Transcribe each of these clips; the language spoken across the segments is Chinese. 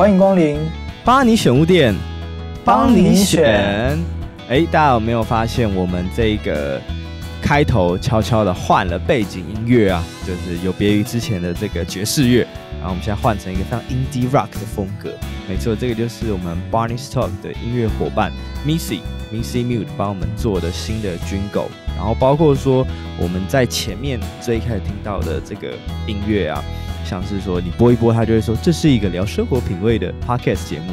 欢迎光临，巴你选物店，帮你选。哎，大家有没有发现我们这个开头悄悄的换了背景音乐啊？就是有别于之前的这个爵士乐，然后我们现在换成一个常 indie rock 的风格。没错，这个就是我们 Barney s Talk 的音乐伙伴 Missy Missy Mute 帮我们做的新的 j i n e 然后包括说我们在前面最开始听到的这个音乐啊。像是说你播一播，他就会说这是一个聊生活品味的 podcast 节目。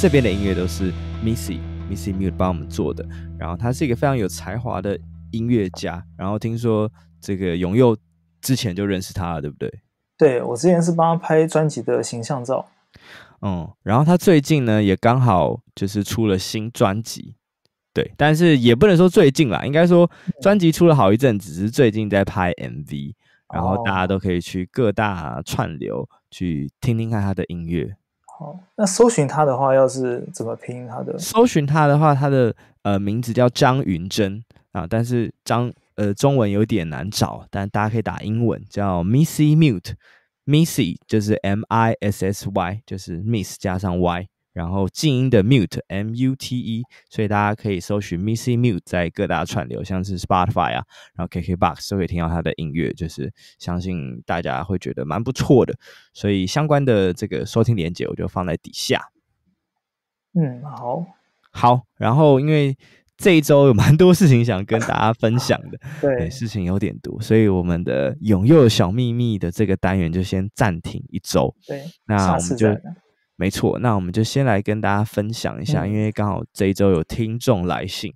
这边的音乐都是 Missy Missy m u t e 帮我们做的，然后他是一个非常有才华的音乐家。然后听说这个永佑之前就认识他，了，对不对？对我之前是帮他拍专辑的形象照。嗯，然后他最近呢也刚好就是出了新专辑，对，但是也不能说最近啦，应该说专辑出了好一阵，只是最近在拍 MV。然后大家都可以去各大串流去听听看他的音乐。好，那搜寻他的话，要是怎么拼他的？搜寻他的话，他的呃名字叫张云珍啊，但是张呃中文有点难找，但大家可以打英文叫 Missy Mute，Missy 就是 M I S S Y，就是 Miss 加上 Y。然后静音的 mute M U T E，所以大家可以搜寻 Missy Mute，在各大串流，像是 Spotify 啊，然后 KKBox 都可以听到他的音乐，就是相信大家会觉得蛮不错的。所以相关的这个收听连接，我就放在底下。嗯，好好。然后因为这一周有蛮多事情想跟大家分享的，对，事情有点多，所以我们的永佑小秘密的这个单元就先暂停一周。对，那我们就。没错，那我们就先来跟大家分享一下，因为刚好这一周有听众来信，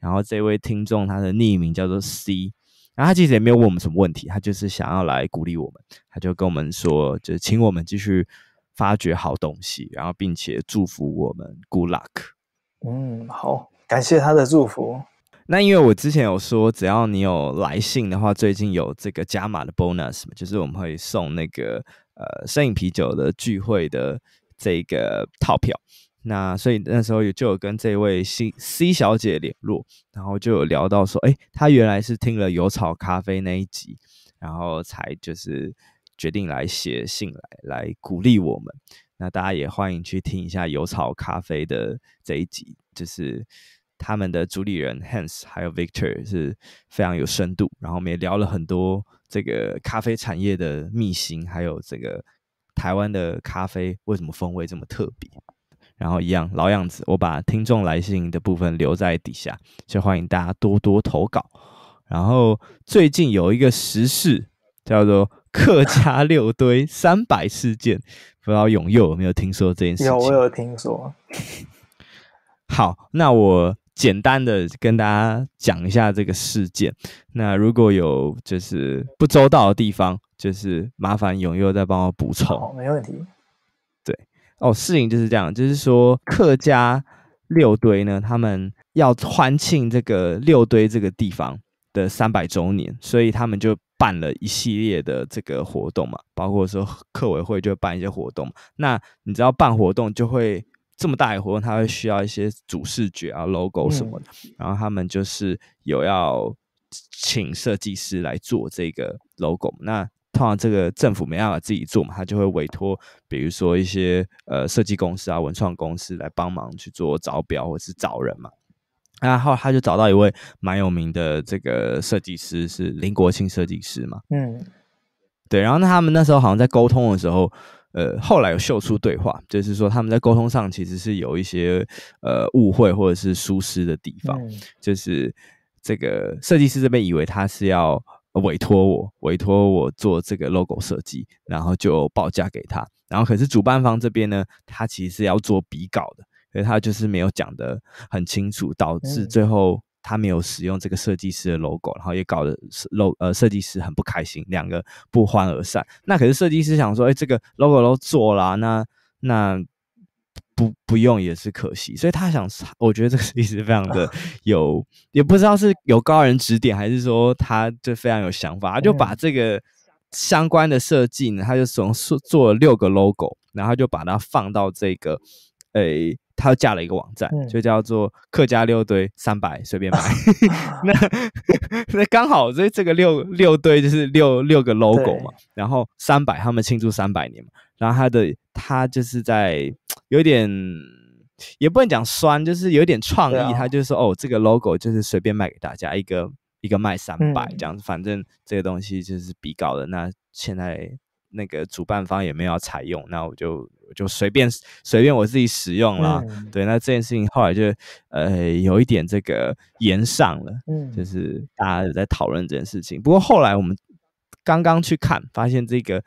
然后这位听众他的匿名叫做 C，然后他其实也没有问我们什么问题，他就是想要来鼓励我们，他就跟我们说，就请我们继续发掘好东西，然后并且祝福我们，good luck。嗯，好，感谢他的祝福。那因为我之前有说，只要你有来信的话，最近有这个加码的 bonus 嘛，就是我们会送那个呃，摄影啤酒的聚会的。这个套票，那所以那时候就有跟这位 C C 小姐联络，然后就有聊到说，哎，她原来是听了油草咖啡那一集，然后才就是决定来写信来来鼓励我们。那大家也欢迎去听一下油草咖啡的这一集，就是他们的主理人 Hans 还有 Victor 是非常有深度，然后我们也聊了很多这个咖啡产业的秘辛，还有这个。台湾的咖啡为什么风味这么特别？然后一样老样子，我把听众来信的部分留在底下，就欢迎大家多多投稿。然后最近有一个时事叫做客家六堆 三百事件，不知道勇佑有没有听说这件事？有，我有听说。好，那我。简单的跟大家讲一下这个事件。那如果有就是不周到的地方，就是麻烦永佑再帮我补充。没问题。对，哦，事情就是这样，就是说客家六堆呢，他们要欢庆这个六堆这个地方的三百周年，所以他们就办了一系列的这个活动嘛，包括说客委会就办一些活动。那你知道办活动就会。这么大一个活动，他会需要一些主视觉啊、logo 什么的，然后他们就是有要请设计师来做这个 logo。那通常这个政府没办法自己做嘛，他就会委托，比如说一些呃设计公司啊、文创公司来帮忙去做招标或者是找人嘛。然后他就找到一位蛮有名的这个设计师，是林国庆设计师嘛？嗯，对。然后那他们那时候好像在沟通的时候。呃，后来有秀出对话，就是说他们在沟通上其实是有一些呃误会或者是疏失的地方。就是这个设计师这边以为他是要委托我，委托我做这个 logo 设计，然后就报价给他。然后可是主办方这边呢，他其实是要做比稿的，所以他就是没有讲的很清楚，导致最后。他没有使用这个设计师的 logo，然后也搞得 log 呃设计师很不开心，两个不欢而散。那可是设计师想说，哎，这个 logo 都做了，那那不不用也是可惜。所以他想，我觉得这个设计师非常的 有，也不知道是有高人指点，还是说他就非常有想法，他就把这个相关的设计呢，他就从做做了六个 logo，然后就把它放到这个，哎。他又架了一个网站，就叫做“客家六堆三百随便买 ”。那那刚好，所以这个六六堆就是六六个 logo 嘛，然后三百，他们庆祝三百年嘛。然后他的他就是在有点，也不能讲酸，就是有点创意。他就说：“哦，这个 logo 就是随便卖给大家，一个一个卖三百，这样子，反正这个东西就是比高的。”那现在那个主办方也没有采用？那我就。就随便随便我自己使用了，对，那这件事情后来就呃有一点这个延上了，嗯，就是大家也在讨论这件事情。不过后来我们刚刚去看，发现这个。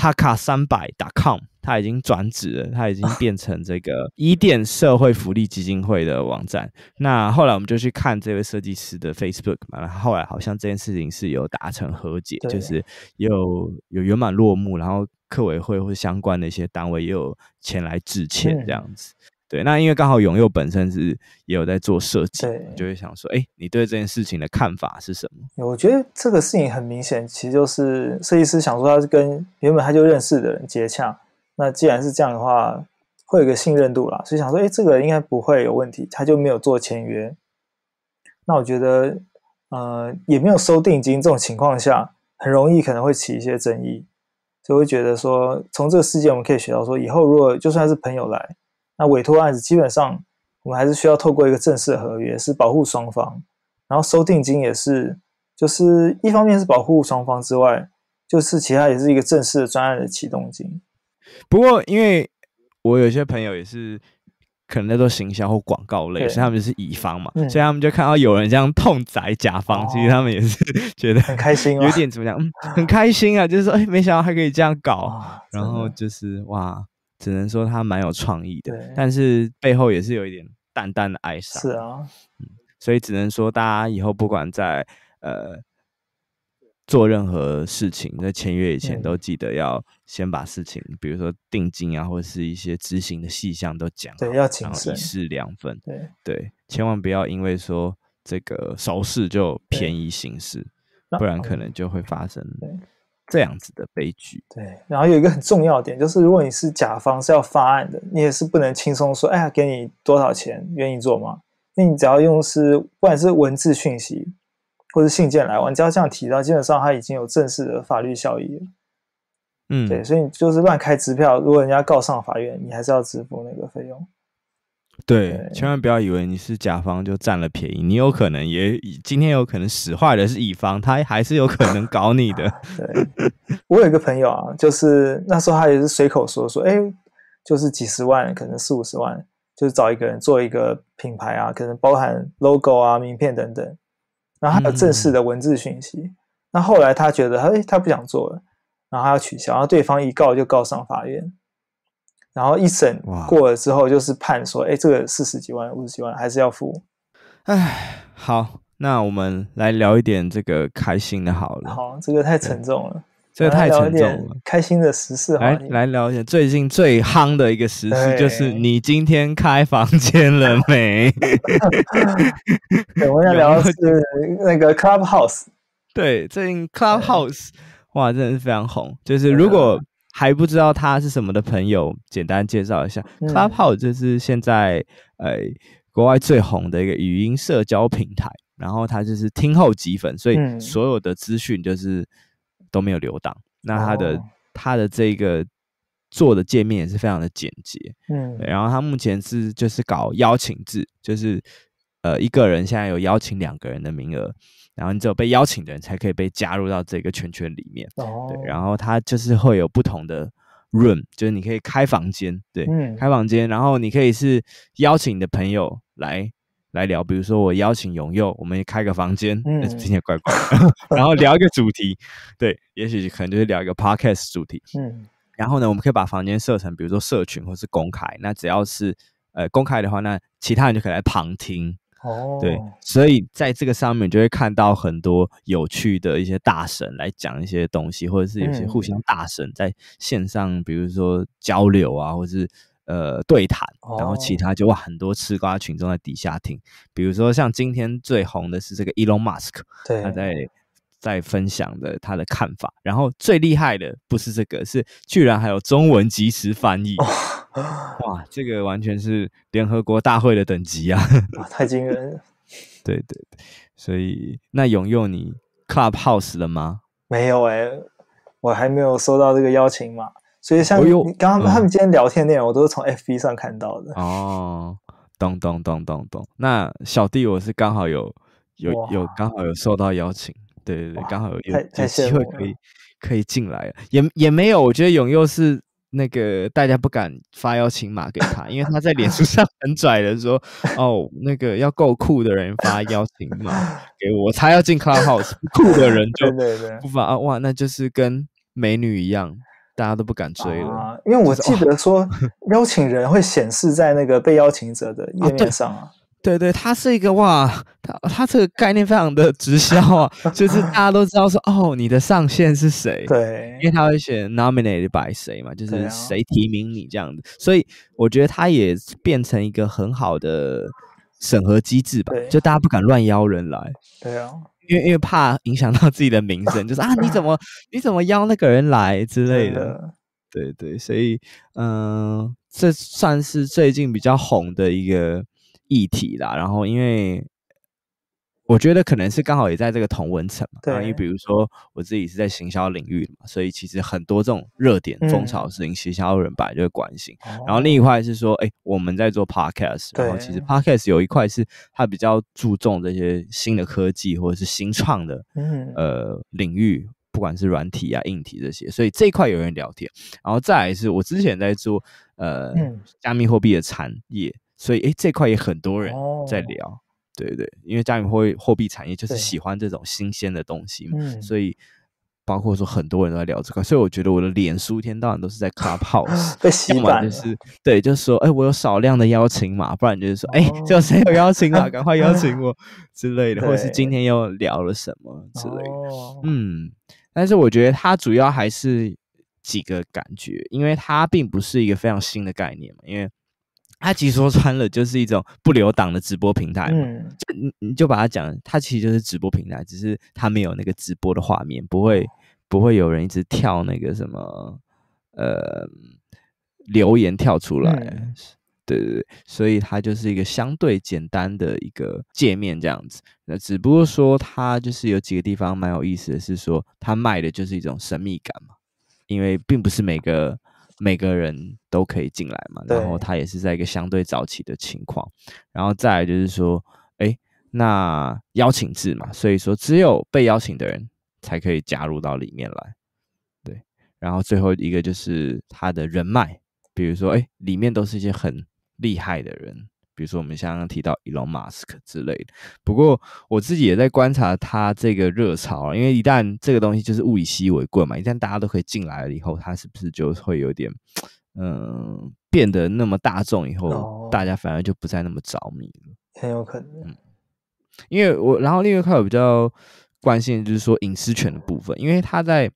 h a a 三百 .com，它已经转址了，它已经变成这个 伊甸社会福利基金会的网站。那后来我们就去看这位设计师的 Facebook 嘛，然后后来好像这件事情是有达成和解，就是有有圆满落幕，然后客委会或相关的一些单位也有前来致歉这样子。对，那因为刚好永佑本身是也有在做设计，就会想说，哎，你对这件事情的看法是什么？我觉得这个事情很明显，其实就是设计师想说他是跟原本他就认识的人接洽，那既然是这样的话，会有个信任度啦，所以想说，哎，这个应该不会有问题，他就没有做签约。那我觉得，呃，也没有收定金，这种情况下，很容易可能会起一些争议，所以会觉得说，从这个事件我们可以学到说，以后如果就算是朋友来。那委托案子基本上，我们还是需要透过一个正式合约，是保护双方，然后收定金也是，就是一方面是保护双方之外，就是其他也是一个正式的专案的启动金。不过，因为我有些朋友也是，可能在做行销或广告类，所以他们是乙方嘛，所以他们就看到有人这样痛宰甲方，其实他们也是 觉得很开心，有点怎么样，很开心啊，就是说，哎，没想到还可以这样搞，然后就是哇。只能说他蛮有创意的，但是背后也是有一点淡淡的哀伤。是啊，所以只能说大家以后不管在呃做任何事情，在签约以前都记得要先把事情，比如说定金啊，或者是一些执行的细项都讲。对，要请示两份。对对，千万不要因为说这个熟事就便宜行事，不然可能就会发生。这样子的悲剧。对，然后有一个很重要点，就是如果你是甲方是要发案的，你也是不能轻松说，哎呀，给你多少钱，愿意做吗？那你只要用是不管是文字讯息，或是信件来，只要这样提到，基本上它已经有正式的法律效益了。嗯，对，所以你就是乱开支票，如果人家告上法院，你还是要支付那个费用。对，千万不要以为你是甲方就占了便宜，你有可能也今天有可能使坏的是乙方，他还是有可能搞你的。对，我有一个朋友啊，就是那时候他也是随口说说，哎，就是几十万，可能四五十万，就是找一个人做一个品牌啊，可能包含 logo 啊、名片等等。然后他有正式的文字讯息。那后来他觉得，哎，他不想做了，然后他要取消，然后对方一告就告上法院。然后一审过了之后，就是判说，哎，这个四十几万、五十几万还是要付。哎，好，那我们来聊一点这个开心的，好了。好，这个太沉重了，这个太沉重了。开心的时事，来来聊一点最近最夯的一个时事，就是你今天开房间了没？我们要聊的是那个 Clubhouse。对，最近 Clubhouse 哇，真的是非常红，就是如果。还不知道他是什么的朋友，简单介绍一下。Clubhouse 就是现在呃国外最红的一个语音社交平台，然后它就是听后即粉，所以所有的资讯就是都没有留档。那它的它的这个做的界面也是非常的简洁。嗯，然后它目前是就是搞邀请制，就是。呃，一个人现在有邀请两个人的名额，然后你只有被邀请的人才可以被加入到这个圈圈里面。对，然后他就是会有不同的 room，就是你可以开房间，对，开房间，然后你可以是邀请你的朋友来来聊，比如说我邀请永佑，我们开个房间，嗯，今天乖乖，然后聊一个主题，对，也许可能就是聊一个 podcast 主题，嗯，然后呢，我们可以把房间设成比如说社群或是公开，那只要是呃公开的话，那其他人就可以来旁听。哦，对，所以在这个上面就会看到很多有趣的一些大神来讲一些东西，或者是有些互相大神在线上，比如说交流啊，或者是呃对谈，然后其他就哇很多吃瓜群众在底下听。比如说像今天最红的是这个 Elon Musk，他在。在分享的他的看法，然后最厉害的不是这个，是居然还有中文即时翻译！哇，哇，这个完全是联合国大会的等级啊！哇，太惊人！对对，所以那永佑你 Clubhouse 了吗？没有哎，我还没有收到这个邀请嘛。所以像刚刚他们今天聊天内容，我都是从 FB 上看到的。哦，咚咚咚咚咚，那小弟我是刚好有有有刚好有受到邀请。对对对，刚好有有机会可以可以进来，也也没有。我觉得永佑是那个大家不敢发邀请码给他，因为他在脸书上很拽的说：“哦，那个要够酷的人发邀请码给我，才要进 Clubhouse。酷的人就 不发，哇，那就是跟美女一样，大家都不敢追了。”因为我记得说，邀请人会显示在那个被邀请者的页面上啊。对对，它是一个哇，它它这个概念非常的直销啊，就是大家都知道说哦，你的上线是谁？对，因为他会写 nominated by 谁嘛，就是谁提名你这样子，所以我觉得它也变成一个很好的审核机制吧，就大家不敢乱邀人来。对啊，因为因为怕影响到自己的名声，就是啊，你怎么你怎么邀那个人来之类的。对对，所以嗯，这算是最近比较红的一个。议题啦，然后因为我觉得可能是刚好也在这个同温层嘛，对。因为比如说我自己是在行销领域嘛，所以其实很多这种热点、风潮的事情，行销人本来就会关心。然后另一块是说，哎，我们在做 podcast，然后其实 podcast 有一块是它比较注重这些新的科技或者是新创的呃领域，不管是软体啊、硬体这些，所以这一块有人聊天。然后再来是我之前在做呃加密货币的产业。所以，哎，这块也很多人在聊，对对，因为加密货币产业就是喜欢这种新鲜的东西嘛，所以包括说很多人都在聊这块，所以我觉得我的脸书一天到晚都是在 Club House，立 马就是对，就是说，哎，我有少量的邀请码，不然就是说，哎，有谁有邀请码，赶快邀请我 之类的，或者是今天又聊了什么之类的，嗯，但是我觉得它主要还是几个感觉，因为它并不是一个非常新的概念嘛，因为。阿其实说穿了，就是一种不留档的直播平台嘛。就你你就把它讲，它其实就是直播平台，只是它没有那个直播的画面，不会不会有人一直跳那个什么呃留言跳出来。对对对，所以它就是一个相对简单的一个界面这样子。那只不过说，它就是有几个地方蛮有意思的是说，它卖的就是一种神秘感嘛，因为并不是每个。每个人都可以进来嘛，然后他也是在一个相对早期的情况，然后再来就是说，哎，那邀请制嘛，所以说只有被邀请的人才可以加入到里面来，对，然后最后一个就是他的人脉，比如说，哎，里面都是一些很厉害的人。比如说我们刚刚提到 Elon Musk 之类的，不过我自己也在观察它这个热潮，因为一旦这个东西就是物以稀为贵嘛，一旦大家都可以进来了以后，它是不是就会有点嗯变得那么大众以后，大家反而就不再那么着迷了，很有可能。嗯，因为我然后另外一块我比较关心的就是说隐私权的部分，因为他在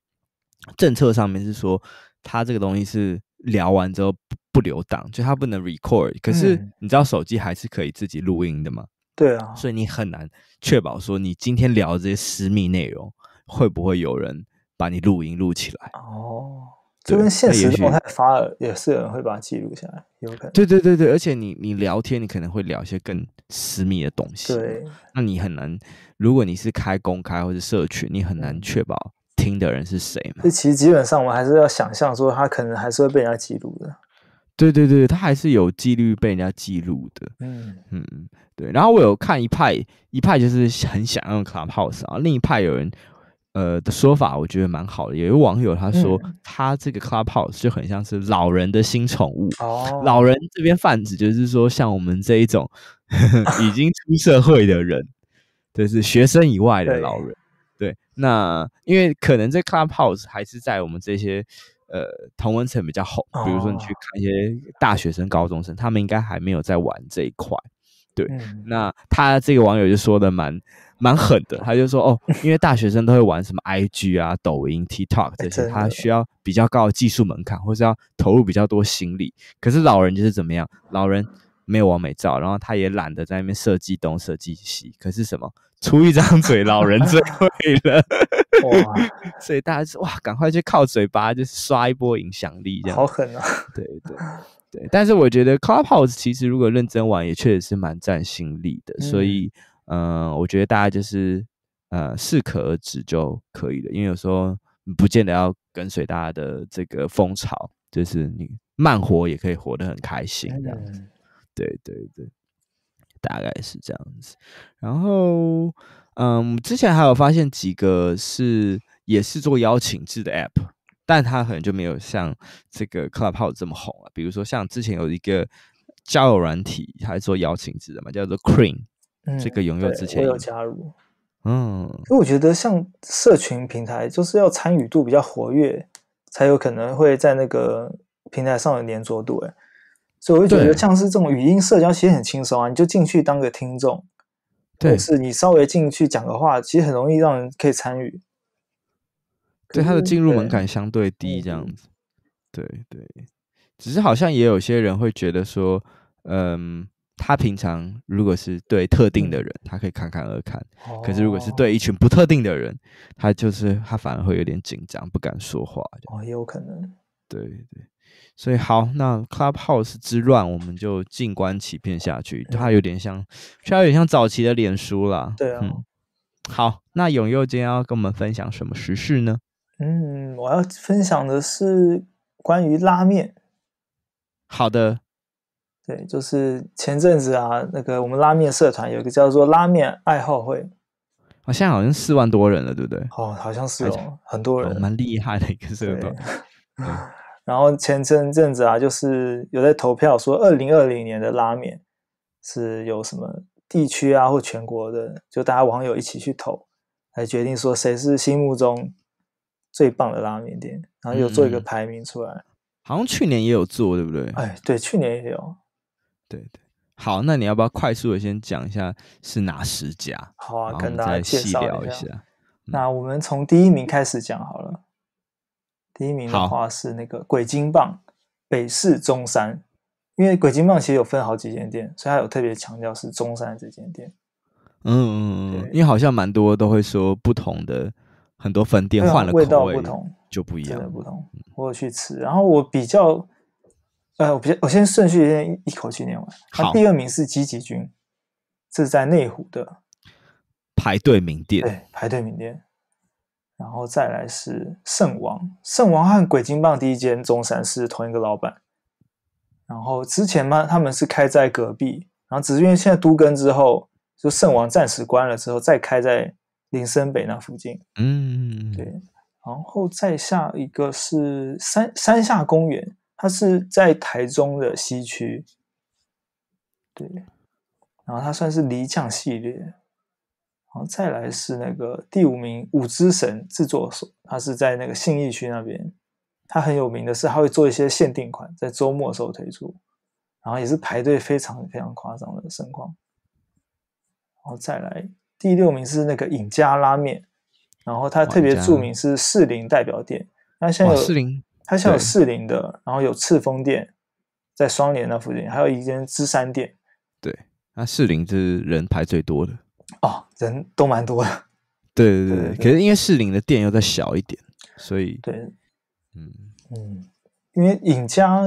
政策上面是说他这个东西是聊完之后。不留档，就他不能 record，可是你知道手机还是可以自己录音的吗？对啊，所以你很难确保说你今天聊这些私密内容会不会有人把你录音录起来？哦，就跟现实状态发了，也是有人会把它记录下来，有可能。对对对对，而且你你聊天，你可能会聊一些更私密的东西，对，那你很难。如果你是开公开或者社群，你很难确保听的人是谁嘛？所以其实基本上，我还是要想象说，他可能还是会被人家记录的。对对对，他还是有几率被人家记录的。嗯嗯，对。然后我有看一派，一派就是很想要 Clubhouse，然后另一派有人呃的说法，我觉得蛮好的。有一网友他说，他这个 Clubhouse 就很像是老人的新宠物。哦，老人这边泛指就是说，像我们这一种 已经出社会的人，就是学生以外的老人。对，那因为可能这 Clubhouse 还是在我们这些。呃，同文层比较厚，比如说你去看一些大学生、高中生，他们应该还没有在玩这一块。对，那他这个网友就说的蛮蛮狠的，他就说哦，因为大学生都会玩什么 IG 啊、抖音、TikTok 这些，他需要比较高的技术门槛，或者要投入比较多心力。可是老人就是怎么样，老人没有完美照，然后他也懒得在那边设计东设计西。可是什么？出一张嘴，老人最会了，哇！所以大家是哇，赶快去靠嘴巴，就是刷一波影响力，这样好狠啊！对对对，但是我觉得 Clubhouse 其实如果认真玩，也确实是蛮占心力的。所以，嗯，我觉得大家就是呃适可而止就可以了，因为有时候不见得要跟随大家的这个风潮，就是你慢活也可以活得很开心，这样子。对对对。大概是这样子，然后，嗯，之前还有发现几个是也是做邀请制的 app，但它可能就没有像这个 Clubhouse 这么红啊。比如说，像之前有一个交友软体，它是做邀请制的嘛，叫做 c r a m 嗯。这个有没有之前有加入？嗯，因为我觉得像社群平台就是要参与度比较活跃，才有可能会在那个平台上有粘着度哎。所以我就觉得，像是这种语音社交，其实很轻松啊。你就进去当个听众，或是你稍微进去讲个话，其实很容易让人可以参与。对，他的进入门槛相对低，这样子。对对，只是好像也有些人会觉得说，嗯，他平常如果是对特定的人，他可以侃侃而谈；，可是如果是对一群不特定的人，他就是他反而会有点紧张，不敢说话。哦，也有可能。对对。所以好，那 Clubhouse 之乱，我们就静观其变下去。它有点像，稍微有点像早期的脸书啦。对啊。好，那永佑今天要跟我们分享什么时事呢？嗯，我要分享的是关于拉面。好的。对，就是前阵子啊，那个我们拉面社团有一个叫做拉面爱好会，好现在好像四万多人了，对不对？哦，好像是很多人，蛮厉害的一个社团。然后前阵子啊，就是有在投票说，二零二零年的拉面是有什么地区啊，或全国的，就大家网友一起去投，来决定说谁是心目中最棒的拉面店，然后有做一个排名出来。好像去年也有做，对不对？哎，对，去年也有。对对。好，那你要不要快速的先讲一下是哪十家？好啊，跟大家介聊一下。那我们从第一名开始讲好了。第一名的话是那个鬼金棒北市中山，因为鬼金棒其实有分好几间店，所以它有特别强调是中山这间店。嗯嗯嗯，因为好像蛮多都会说不同的很多分店换了味道不同就不一样，真的不同。我有去吃，然后我比较，呃，我比较我先顺序先一口气念完。好，第二名是吉吉军，是在内湖的排队名店，对，排队名店。然后再来是圣王，圣王和鬼金棒第一间中山是同一个老板，然后之前嘛他们是开在隔壁，然后只是因为现在都更之后，就圣王暂时关了之后再开在林森北那附近。嗯，对。然后再下一个是山山下公园，它是在台中的西区，对。然后它算是离酱系列。然后再来是那个第五名五之神制作所，它是在那个信义区那边，它很有名的是它会做一些限定款，在周末的时候推出，然后也是排队非常非常夸张的盛况。然后再来第六名是那个尹家拉面，然后它特别著名是士林代表店，那现在有士林的，然后有赤峰店，在双连那附近，还有一间芝山店。对，那士林是人排最多的。哦，人都蛮多的。对对对可是因为士林的店又再小一点，所以对，嗯嗯，因为尹家，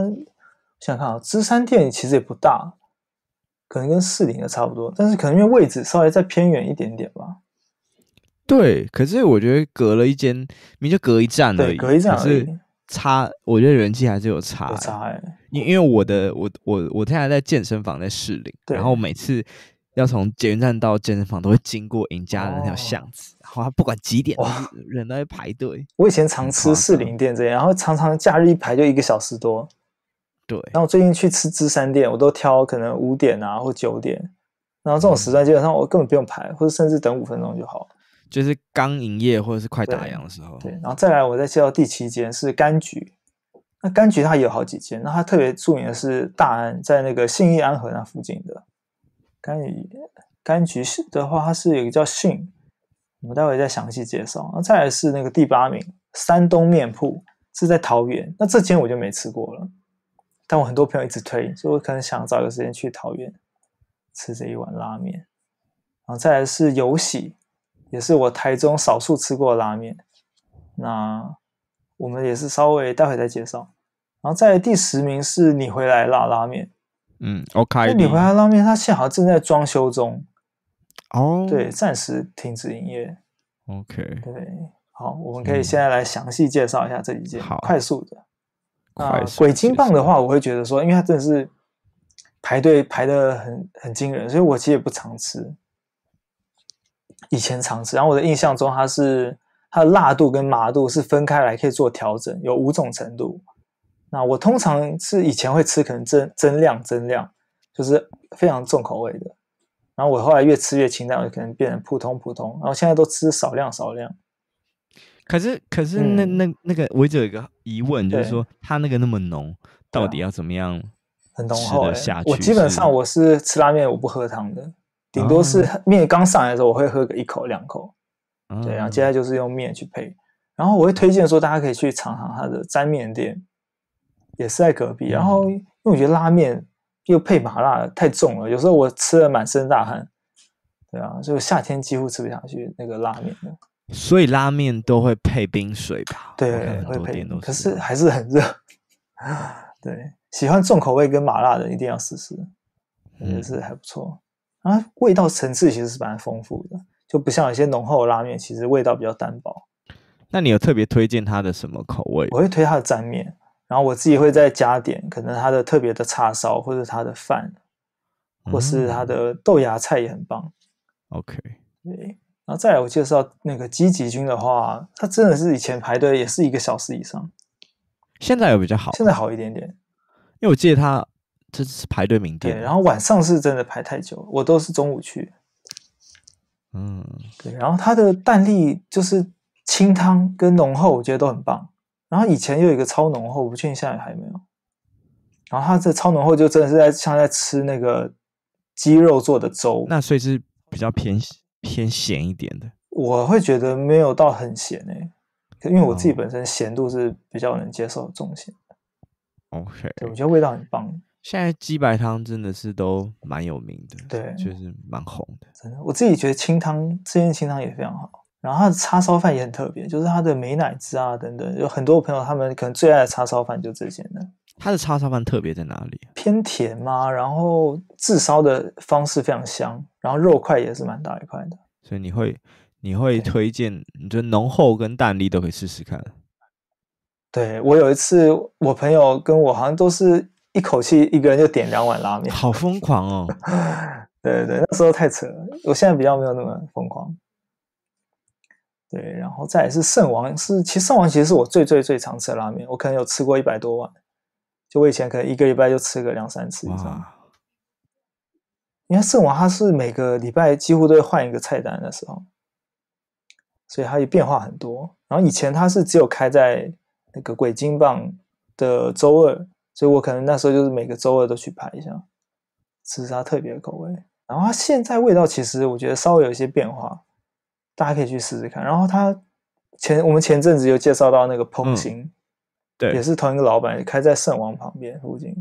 想想看啊，芝山店其实也不大，可能跟士林的差不多，但是可能因为位置稍微再偏远一点点吧。对，可是我觉得隔了一间，明就隔一站而已，隔一站是差，我觉得人气还是有差。有差哎，因因为我的我我我现在在健身房在士林，然后每次。要从捷运站到健身房都会经过赢家的那条巷子，然后他不管几点，人都在排队。我以前常吃四零店这样，然后常常假日一排就一个小时多。对，然后最近去吃芝山店，我都挑可能五点啊或九点，然后这种时段基本上我根本不用排，或者甚至等五分钟就好就是刚营业或者是快打烊的时候。对，然后再来我再介绍第七间是柑橘，那柑橘它也有好几间，那它特别著名的是大安，在那个信义安和那附近的。柑橘，柑橘是的话，它是有一个叫杏，我们待会再详细介绍。那再来是那个第八名，山东面铺是在桃园，那这间我就没吃过了，但我很多朋友一直推，所以我可能想找个时间去桃园吃这一碗拉面。然后再来是有喜，也是我台中少数吃过的拉面，那我们也是稍微待会再介绍。然后在第十名是你回来辣拉面。嗯，OK。那回来拉面它现在好像正在装修中，哦，对，暂时停止营业。OK，对，好，我们可以现在来详细介绍一下这几件，快速的。啊，鬼金棒的话，我会觉得说，因为它真的是排队排的很很惊人，所以我其实也不常吃。以前常吃，然后我的印象中，它是它的辣度跟麻度是分开来可以做调整，有五种程度。那我通常是以前会吃，可能增增量增量，就是非常重口味的。然后我后来越吃越清淡，我就可能变成普通普通。然后现在都吃少量少量。可是可是那那那个，我一直有一个疑问，就是说它那个那么浓，到底要怎么样很浓厚？我基本上我是吃拉面，我不喝汤的，顶多是面刚上来的时候，我会喝个一口两口。对，然后接下来就是用面去配。然后我会推荐说，大家可以去尝尝它的沾面店。也是在隔壁，然后因为我觉得拉面又配麻辣太重了，有时候我吃了满身大汗，对啊，就夏天几乎吃不下去那个拉面的。所以拉面都会配冰水吧？对，会配，可是还是很热。对，喜欢重口味跟麻辣的一定要试试，也是还不错。啊，味道层次其实是蛮丰富的，就不像有些浓厚的拉面，其实味道比较单薄。那你有特别推荐它的什么口味？我会推它的沾面。然后我自己会再加点，可能它的特别的叉烧，或者它的饭，或是它的豆芽菜也很棒。OK，对。然后再来我介绍那个鸡极菌的话，它真的是以前排队也是一个小时以上，现在有比较好，现在好一点点。因为我记得它这是排队名店，然后晚上是真的排太久，我都是中午去。嗯，对。然后它的蛋力就是清汤跟浓厚，我觉得都很棒。然后以前有一个超浓厚，我不确定现在还有没有。然后它这超浓厚就真的是在像在吃那个鸡肉做的粥，那所以是比较偏偏咸一点的。我会觉得没有到很咸诶，因为我自己本身咸度是比较能接受重咸的。OK，对，我觉得味道很棒。现在鸡白汤真的是都蛮有名的，对，就是蛮红的。真的，我自己觉得清汤这件清汤也非常好。然后它的叉烧饭也很特别，就是它的美乃滋啊等等，有很多朋友他们可能最爱的叉烧饭就这些的。它的叉烧饭特别在哪里？偏甜吗？然后炙烧的方式非常香，然后肉块也是蛮大一块的。所以你会你会推荐？你觉得浓厚跟淡丽都可以试试看。对我有一次，我朋友跟我好像都是一口气一个人就点两碗拉面，好疯狂哦！对 对对，那时候太扯了。我现在比较没有那么疯狂。对，然后再来是圣王，是其实圣王其实是我最最最常吃的拉面，我可能有吃过一百多万，就我以前可能一个礼拜就吃个两三次。以上。因为圣王它是每个礼拜几乎都会换一个菜单的时候，所以它也变化很多。然后以前它是只有开在那个鬼金棒的周二，所以我可能那时候就是每个周二都去排一下吃它特别口味。然后它现在味道其实我觉得稍微有一些变化。大家可以去试试看。然后他前我们前阵子有介绍到那个鹏行，对，也是同一个老板开在圣王旁边附近，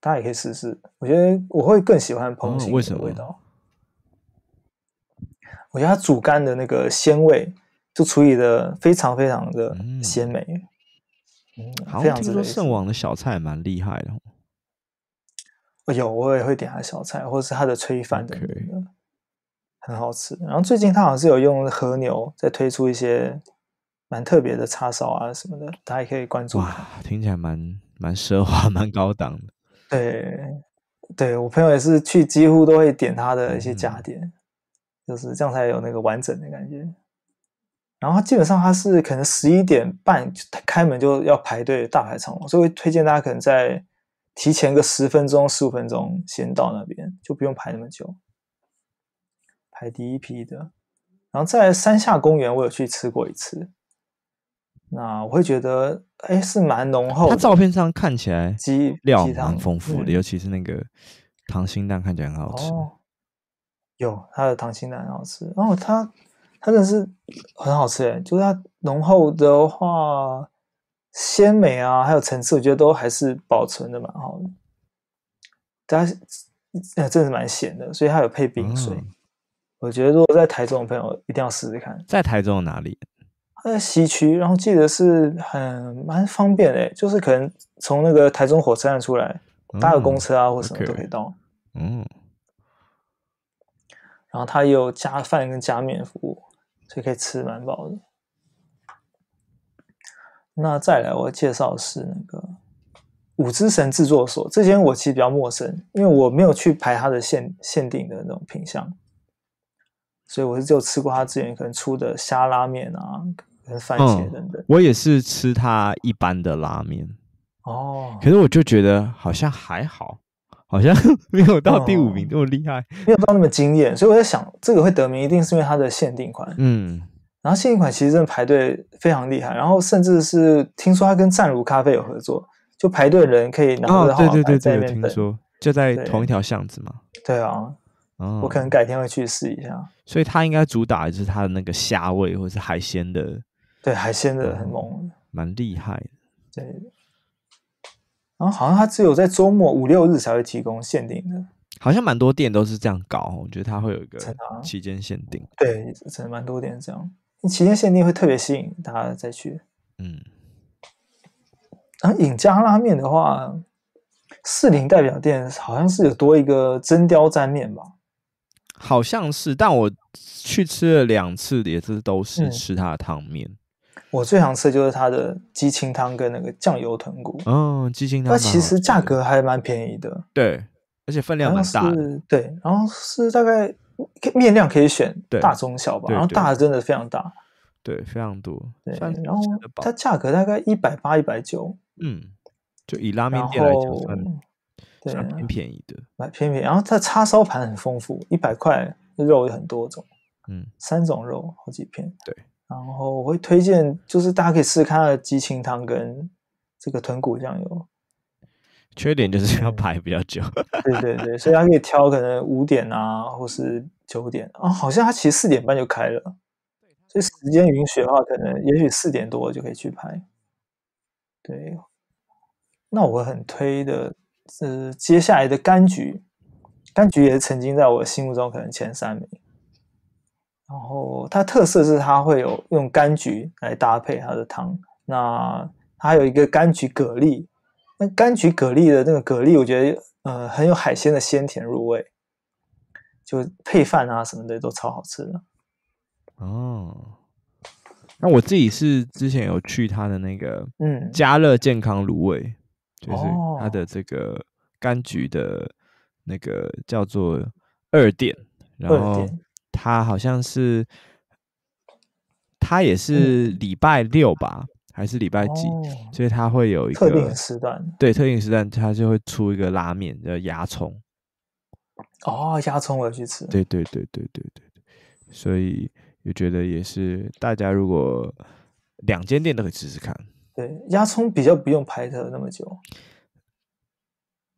大家也可以试试。我觉得我会更喜欢鹏行为什么味道？我觉得它主干的那个鲜味就处理的非常非常的鲜美。嗯，好，我听说圣王的小菜蛮厉害的。有，我也会点他的小菜，或者是他的炊饭的那个。很好吃，然后最近他好像是有用和牛在推出一些蛮特别的叉烧啊什么的，大家也可以关注。哇，听起来蛮蛮奢华、蛮高档的。对，对我朋友也是去，几乎都会点他的一些家点，就是这样才有那个完整的感觉。然后他基本上他是可能十一点半开门就要排队大排长龙，所以推荐大家可能在提前个十分钟、十五分钟先到那边，就不用排那么久。排第一批的，然后在山下公园我有去吃过一次，那我会觉得，哎，是蛮浓厚。它照片上看起来，鸡料蛮丰富的，尤其是那个糖心蛋看起来很好吃。有，它的糖心蛋很好吃。然、哦，它它真的是很好吃诶，就是它浓厚的话，鲜美啊，还有层次，我觉得都还是保存的蛮好的。但是呃，真的蛮咸的，所以它有配冰水。我觉得如果在台中，的朋友一定要试试看。在台中哪里？在西区，然后记得是很蛮方便的，就是可能从那个台中火车站出来，搭个公车啊，或什么都可以到。嗯。然后它也有加饭跟加面服务，所以可以吃蛮饱的。那再来我介绍是那个五之神制作所，这间我其实比较陌生，因为我没有去排它的限限定的那种品相。所以我是只有吃过他之前可能出的虾拉面啊，跟番茄等等。我也是吃他一般的拉面哦，可是我就觉得好像还好，好像 没有到第五名那么厉害，没有到那么惊艳。所以我在想，这个会得名一定是因为它的限定款。嗯，然后限定款其实真的排队非常厉害，然后甚至是听说他跟湛如咖啡有合作，就排队人可以拿到对对对对，有听说就在同一条巷子嘛？对啊，我可能改天会去试一下。所以它应该主打就是它的那个虾味，或者是海鲜的。对海鲜的很猛，蛮厉害。对。然后好像它只有在周末五六日才会提供限定的，好像蛮多店都是这样搞。我觉得它会有一个期间限定，对，真的蛮多店这样。期间限定会特别吸引大家再去。嗯。然后尹家拉面的话，四零代表店好像是有多一个真鲷沾面吧。好像是，但我去吃了两次，也是都是吃它的汤面。我最想吃就是它的鸡清汤跟那个酱油豚骨。嗯，鸡清汤。那其实价格还蛮便宜的。对，而且分量蛮大的。对，然后是大概面量可以选大中小吧，然后大的真的非常大。对，非常多。对，然后它价格大概一百八、一百九。嗯，就以拉面店来讲算。对，挺便宜的，买便宜，然后它叉烧盘很丰富，一百块肉有很多种，嗯，三种肉好几片，对。然后我会推荐，就是大家可以试试看它的鸡清汤跟这个豚骨酱油。缺点就是要排比较久。对对对，所以他可以挑可能五点啊，或是九点啊，好像它其实四点半就开了，所以时间允许的话，可能也许四点多就可以去排。对，那我很推的。呃，接下来的柑橘，柑橘也是曾经在我心目中可能前三名。然后它特色是它会有用柑橘来搭配它的汤。那它有一个柑橘蛤蜊，那柑橘蛤蜊的那个蛤蜊，我觉得呃很有海鲜的鲜甜入味，就配饭啊什么的都超好吃的。哦，那我自己是之前有去它的那个嗯加热健康卤味。就是它的这个柑橘的，那个叫做二店，然后它好像是，它也是礼拜六吧，还是礼拜几？所以它会有一个特定时段，对特定时段，它就会出一个拉面的牙葱。哦，牙葱我要去吃。对对对对对对，所以我觉得也是，大家如果两间店都可以试试看。对，压葱比较不用排的那么久。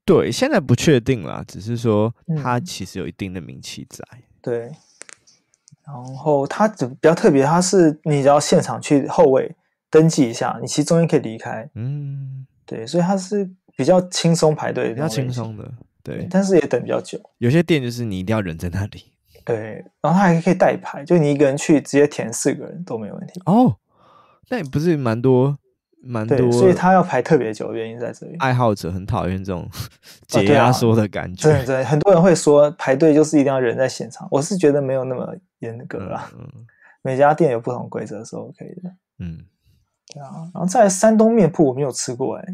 对，现在不确定啦，只是说它其实有一定的名气在。对，然后它比较特别，它是你只要现场去后位登记一下，你其实中间可以离开。嗯，对，所以它是比较轻松排队，比较轻松的。对，但是也等比较久。有些店就是你一定要忍在那里。对，然后它还可以代排，就你一个人去直接填四个人都没问题。哦，那也不是蛮多。蛮多，所以他要排特别久，原因在这里。爱好者很讨厌这种 解压缩的感觉。对对，很多人会说排队就是一定要人在现场。我是觉得没有那么严格啦，每家店有不同规则是 OK 的。嗯，对啊。然后在山东面铺我没有吃过哎，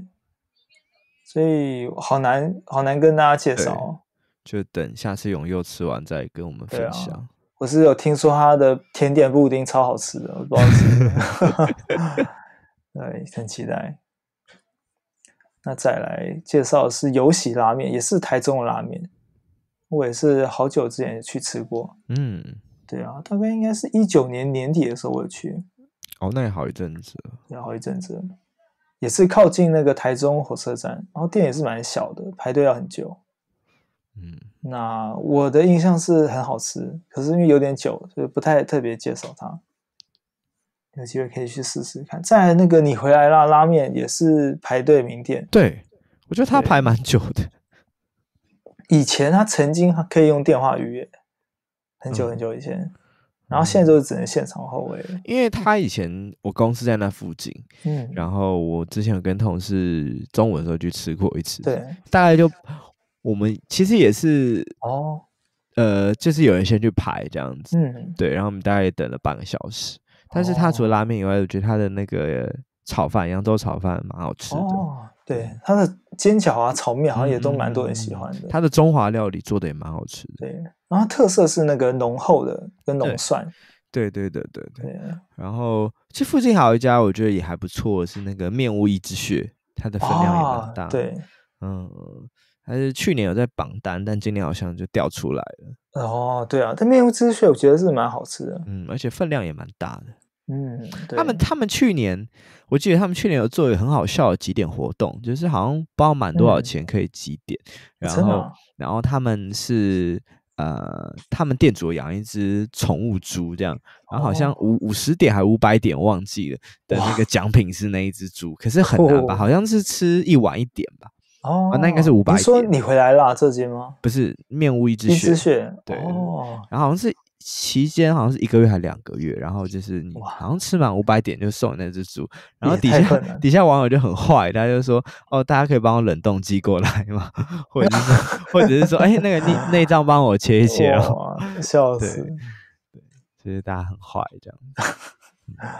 所以好难好难跟大家介绍。就等下次永佑吃完再跟我们分享。我是有听说他的甜点布丁超好吃的，我不好吃。对，很期待。那再来介绍是有喜拉面，也是台中的拉面。我也是好久之前去吃过。嗯，对啊，大概应该是一九年年底的时候我去。哦，那也好一阵子。也好一阵子，也是靠近那个台中火车站，然后店也是蛮小的，排队要很久。嗯，那我的印象是很好吃，可是因为有点久，所以不太特别介绍它。有机会可以去试试看，在那个你回来啦拉面也是排队名店，对我觉得他排蛮久的。以前他曾经可以用电话预约，很久很久以前，然后现在就只能现场候位了。因为他以前我公司在那附近，嗯，然后我之前有跟同事中午的时候去吃过一次，对，大概就我们其实也是哦，呃，就是有人先去排这样子，嗯，对，然后我们大概也等了半个小时。但是它除了拉面以外，我觉得它的那个炒饭，扬州炒饭蛮好吃的。对，它的煎饺啊、炒面好像也都蛮多人喜欢的。它的中华料理做的也蛮好吃的。对，然后特色是那个浓厚的跟浓蒜。对对对对对。然后，其附近还有一家，我觉得也还不错，是那个面屋一只血，它的分量也蛮大。对，嗯，还是去年有在榜单，但今年好像就掉出来了。哦，对啊，但面屋一只血我觉得是蛮好吃的，嗯，而且分量也蛮大的。嗯，他们他们去年，我记得他们去年有做一个很好笑的几点活动，就是好像包满多少钱可以几点，然后然后他们是呃，他们店主养一只宠物猪这样，然后好像五五十点还五百点忘记了的那个奖品是那一只猪，可是很难吧？好像是吃一碗一点吧，哦，那应该是五百。你说你回来啦，这间吗？不是，面屋一只血对，然后好像是。期间好像是一个月还两个月，然后就是你好像吃满五百点就送你那只猪，然后底下底下网友就很坏，他就说哦，大家可以帮我冷冻寄过来吗？或者是或者是说哎那个内内脏帮我切一切哦，笑死，对，就是大家很坏这样。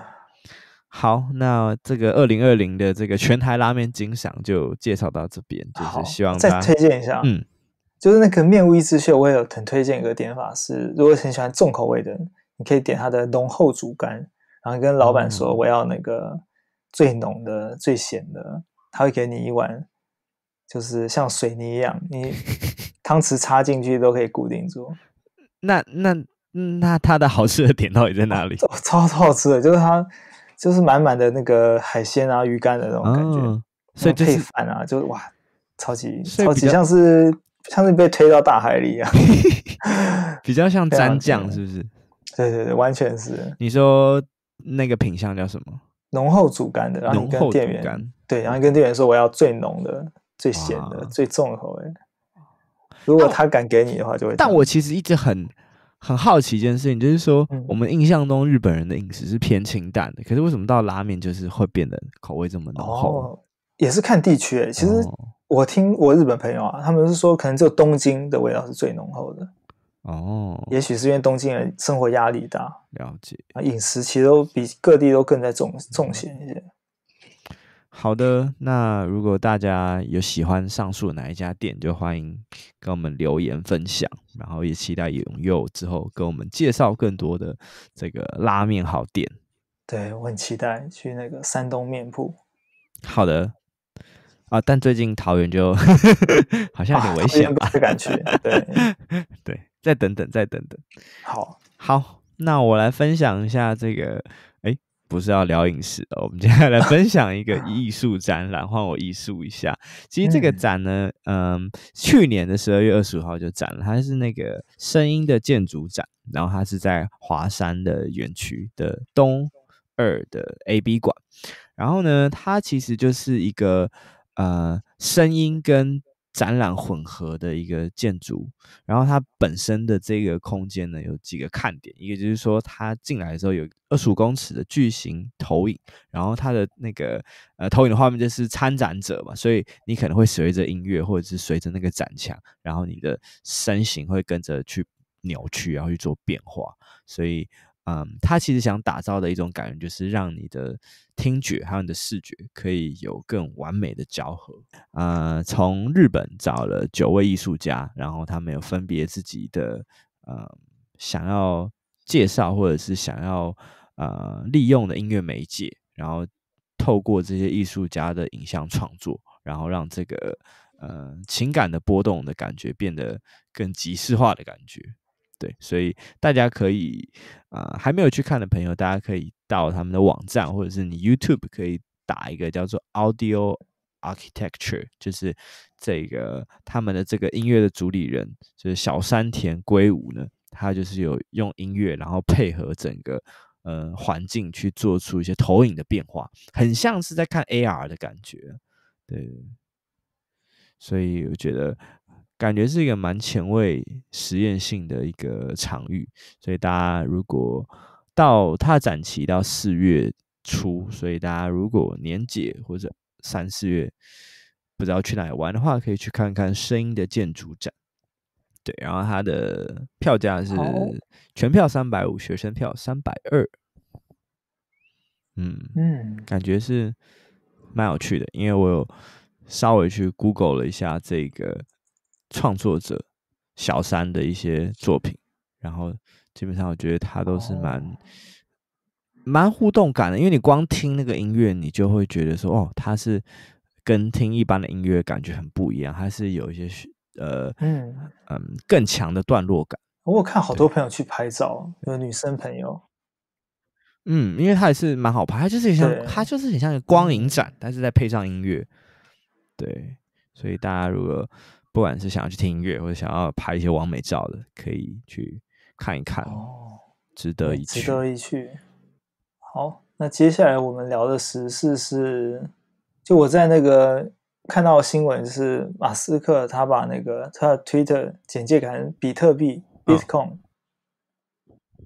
好，那这个二零二零的这个全台拉面金奖就介绍到这边，就是希望再推荐一下，嗯。就是那个面无一丝血，我也有很推荐一个点法是，如果很喜欢重口味的，你可以点它的浓厚竹干，然后跟老板说我要那个最浓的、最咸的，他会给你一碗，就是像水泥一样，你 汤匙插进去都可以固定住。那那那它的好吃的点到底在哪里？超超好吃的，就是它就是满满的那个海鲜啊、鱼干的那种感觉，所以配饭啊，就哇，超级超级像是。像是被推到大海里一样，比较像蘸酱，是不是？对对对，完全是。你说那个品相叫什么？浓厚主干的，然后你跟店员，对，然后跟店员说我要最浓的、最咸的、最重的口味。如果他敢给你的话，就会。但我其实一直很很好奇一件事情，就是说我们印象中日本人的饮食是偏清淡的，可是为什么到拉面就是会变得口味这么浓厚？也是看地区诶，其实。我听我日本朋友啊，他们是说，可能只有东京的味道是最浓厚的哦。也许是因为东京人生活压力大，了解啊，饮食其实都比各地都更在重重咸一些。好的，那如果大家有喜欢上述哪一家店，就欢迎跟我们留言分享，然后也期待永佑之后跟我们介绍更多的这个拉面好店。对我很期待去那个山东面铺。好的。啊，但最近桃园就 好像有点危险吧？不敢去。对 对，再等等，再等等。好，好，那我来分享一下这个。不是要聊饮食哦，我们接下来来分享一个艺术展览，换我艺术一下。其实这个展呢，嗯，去年的十二月二十五号就展了，它是那个声音的建筑展，然后它是在华山的园区的东二的 A B 馆。然后呢，它其实就是一个。呃，声音跟展览混合的一个建筑，然后它本身的这个空间呢，有几个看点。一个就是说，它进来的时候有二十五公尺的巨型投影，然后它的那个呃投影的画面就是参展者嘛，所以你可能会随着音乐，或者是随着那个展墙，然后你的身形会跟着去扭曲，然后去做变化，所以。嗯，他其实想打造的一种感觉，就是让你的听觉和你的视觉可以有更完美的交合。呃，从日本找了九位艺术家，然后他们有分别自己的呃想要介绍或者是想要呃利用的音乐媒介，然后透过这些艺术家的影像创作，然后让这个呃情感的波动的感觉变得更即视化的感觉。对，所以大家可以啊，还没有去看的朋友，大家可以到他们的网站，或者是你 YouTube 可以打一个叫做 Audio Architecture，就是这个他们的这个音乐的主理人就是小山田圭吾呢，他就是有用音乐，然后配合整个呃环境去做出一些投影的变化，很像是在看 AR 的感觉。对，所以我觉得。感觉是一个蛮前卫、实验性的一个场域，所以大家如果到它的展期到四月初，所以大家如果年节或者三四月不知道去哪玩的话，可以去看看《声音的建筑展》。对，然后它的票价是全票三百五，学生票三百二。嗯嗯，感觉是蛮有趣的，因为我有稍微去 Google 了一下这个。创作者小三的一些作品，然后基本上我觉得他都是蛮蛮互动感的，因为你光听那个音乐，你就会觉得说哦，他是跟听一般的音乐感觉很不一样，他是有一些呃嗯嗯更强的段落感。我看好多朋友去拍照，有女生朋友，嗯，因为它也是蛮好拍，它就是很像它就是很像一个光影展，但是再配上音乐，对，所以大家如果。不管是想要去听音乐，或者想要拍一些完美照的，可以去看一看哦，值得一去。值得一去。好，那接下来我们聊的时事是，就我在那个看到新闻，是马斯克他把那个他 Twitter 简介改成比特币 Bitcoin，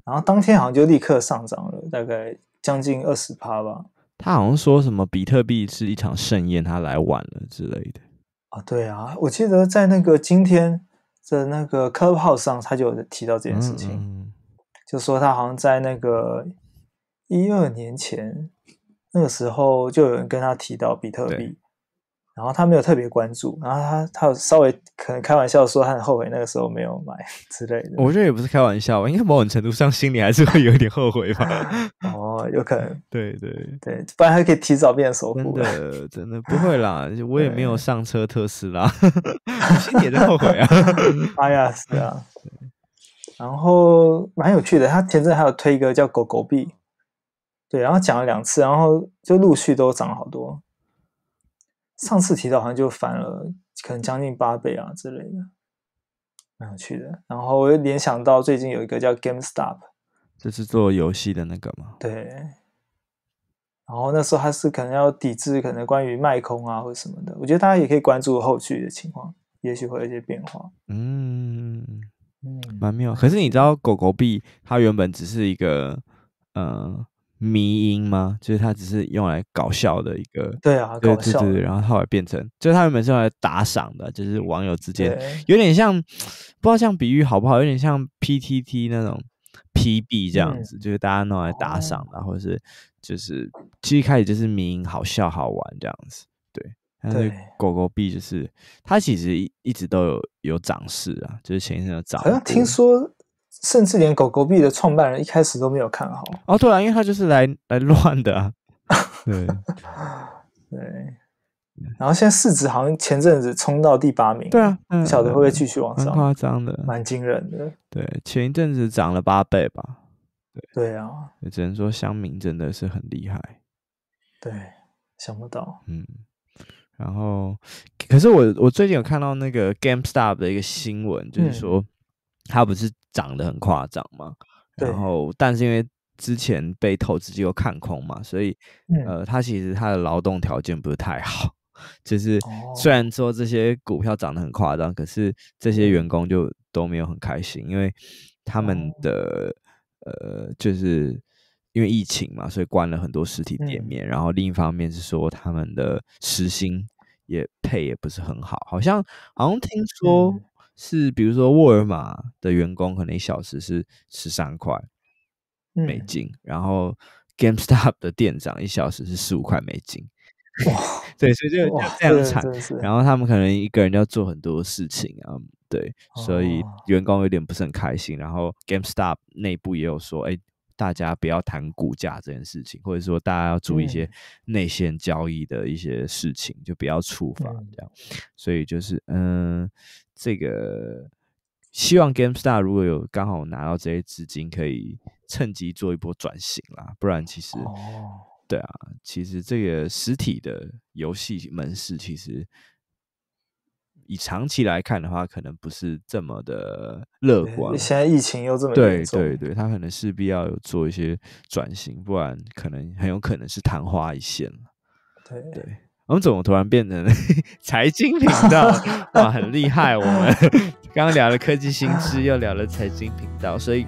然后当天好像就立刻上涨了，大概将近二十趴吧。他好像说什么比特币是一场盛宴，他来晚了之类的。啊，对啊，我记得在那个今天的那个 Clubhouse 上，他就提到这件事情，就说他好像在那个一二年前那个时候，就有人跟他提到比特币，然后他没有特别关注，然后他他稍微可能开玩笑说他很后悔那个时候没有买 之类的。我觉得也不是开玩笑，应该某种程度上心里还是会有一点后悔吧。有可能，对对对，不然还可以提早变首富。真的真的不会啦，我也没有上车特斯拉，新杰的后悔啊，哎呀是啊。然后蛮有趣的，他前阵还有推一个叫狗狗币，对，然后讲了两次，然后就陆续都涨了好多。上次提到好像就翻了，可能将近八倍啊之类的，蛮有趣的。然后我又联想到最近有一个叫 GameStop。这是做游戏的那个吗？对。然后那时候他是可能要抵制，可能关于卖空啊或什么的。我觉得大家也可以关注后续的情况，也许会有些变化。嗯嗯，蛮妙。可是你知道狗狗币它原本只是一个嗯迷因吗？就是它只是用来搞笑的一个，对啊搞笑。然后后来变成，就是它原本是用来打赏的，就是网友之间有点像，不知道像比喻好不好？有点像 PTT 那种。P b 这样子，就是大家弄来打赏啊，或者是就是其实开始就是名好笑好玩这样子，对。但是狗狗币就是它其实一直都有有涨势啊，就是前一阵的涨，好像听说，甚至连狗狗币的创办人一开始都没有看好。哦，对啊，因为他就是来来乱的啊，对 对。然后现在市值好像前阵子冲到第八名，对啊，不晓得会不会继续往上。夸张的，蛮惊人的。对，前一阵子涨了八倍吧。对。对啊。只能说香民真的是很厉害。对，想不到。嗯。然后，可是我我最近有看到那个 GameStop 的一个新闻，就是说它不是涨得很夸张吗？然后，但是因为之前被投资机构看空嘛，所以呃，它其实它的劳动条件不是太好。就是虽然说这些股票涨得很夸张，可是这些员工就都没有很开心，因为他们的呃，就是因为疫情嘛，所以关了很多实体店面，然后另一方面是说他们的时薪也配也不是很好，好像好像听说是比如说沃尔玛的员工可能一小时是十三块美金，然后 GameStop 的店长一小时是十五块美金。哇，对，所以就这样惨，然后他们可能一个人要做很多事情啊，对，所以员工有点不是很开心。然后 GameStop 内部也有说，哎，大家不要谈股价这件事情，或者说大家要注意一些内线交易的一些事情，就不要触发这样。所以就是，嗯，这个希望 GameStop 如果有刚好拿到这些资金，可以趁机做一波转型啦，不然其实。对啊，其实这个实体的游戏门市，其实以长期来看的话，可能不是这么的乐观。现在疫情又这么……对对对，它可能势必要有做一些转型，不然可能很有可能是昙花一现对对，我们怎么突然变成 财经频道 哇，很厉害，我们 刚刚聊了科技新知，又聊了财经频道，所以。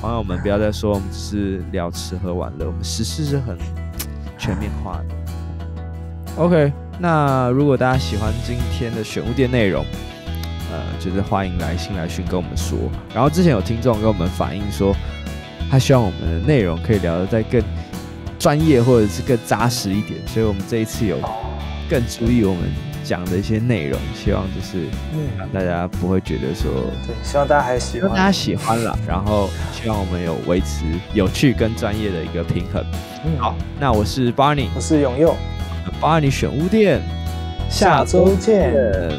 朋友们，不要再说我们只是聊吃喝玩乐，我们实事是很 全面化的。OK，那如果大家喜欢今天的选物店内容，呃，就是欢迎来信来讯跟我们说。然后之前有听众跟我们反映说，他希望我们的内容可以聊得再更专业或者是更扎实一点，所以我们这一次有更注意我们。讲的一些内容，希望就是大家不会觉得说，对，希望大家还喜，欢，大家喜欢了，然后希望我们有维持有趣跟专业的一个平衡。嗯，好，那我是 Barney，我是永佑，Barney 选物店，下周见。